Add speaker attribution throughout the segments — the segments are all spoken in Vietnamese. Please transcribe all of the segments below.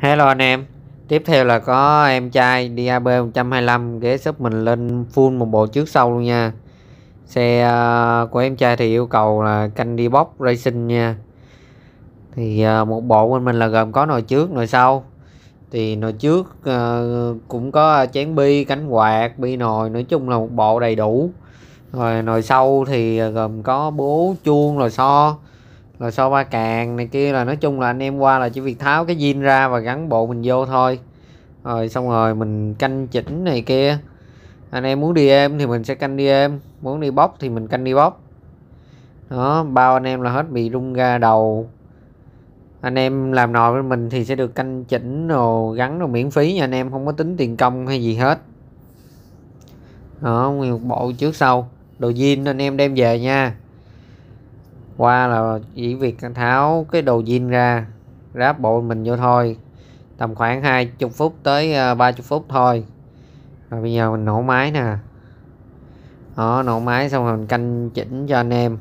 Speaker 1: Hello anh em Tiếp theo là có em trai DAB 125 Ghế sub mình lên full một bộ trước sau luôn nha Xe ờ, của em trai thì yêu cầu là canh đi bóc Racing nha Thì ờ, một bộ bên mình là gồm có nồi trước, nồi sau Thì nồi trước ờ, cũng có chén bi, cánh quạt, bi nồi Nói chung là một bộ đầy đủ Rồi nồi sau thì gồm có bố, chuông, rồi so rồi so ba càng này kia là nói chung là anh em qua là chỉ việc tháo cái zin ra và gắn bộ mình vô thôi rồi xong rồi mình canh chỉnh này kia anh em muốn đi em thì mình sẽ canh đi em muốn đi bóc thì mình canh đi bóc đó bao anh em là hết bị rung ra đầu anh em làm nồi với mình thì sẽ được canh chỉnh rồi gắn rồi miễn phí nha anh em không có tính tiền công hay gì hết đó nguyên một bộ trước sau đồ zin anh em đem về nha qua là chỉ việc tháo cái đồ jean ra ráp bộ mình vô thôi tầm khoảng 20 phút tới 30 ờ, phút thôi rồi bây giờ mình nổ máy nè đó nổ máy xong rồi mình canh chỉnh cho anh em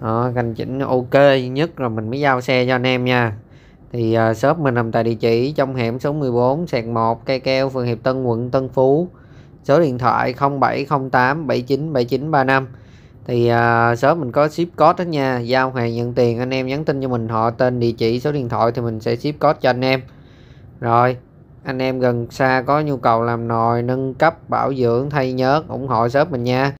Speaker 1: đó, canh chỉnh ok nhất rồi mình mới giao xe cho anh em nha thì uh, shop mình nằm tại địa chỉ trong hẻm số 14 sạc 1 cây keo phường Hiệp Tân quận Tân Phú số điện thoại 0708 797935 thì uh, shop mình có ship code đó nha giao hàng nhận tiền anh em nhắn tin cho mình họ tên địa chỉ số điện thoại thì mình sẽ ship code cho anh em rồi anh em gần xa có nhu cầu làm nồi nâng cấp bảo dưỡng thay nhớt ủng hộ shop mình nha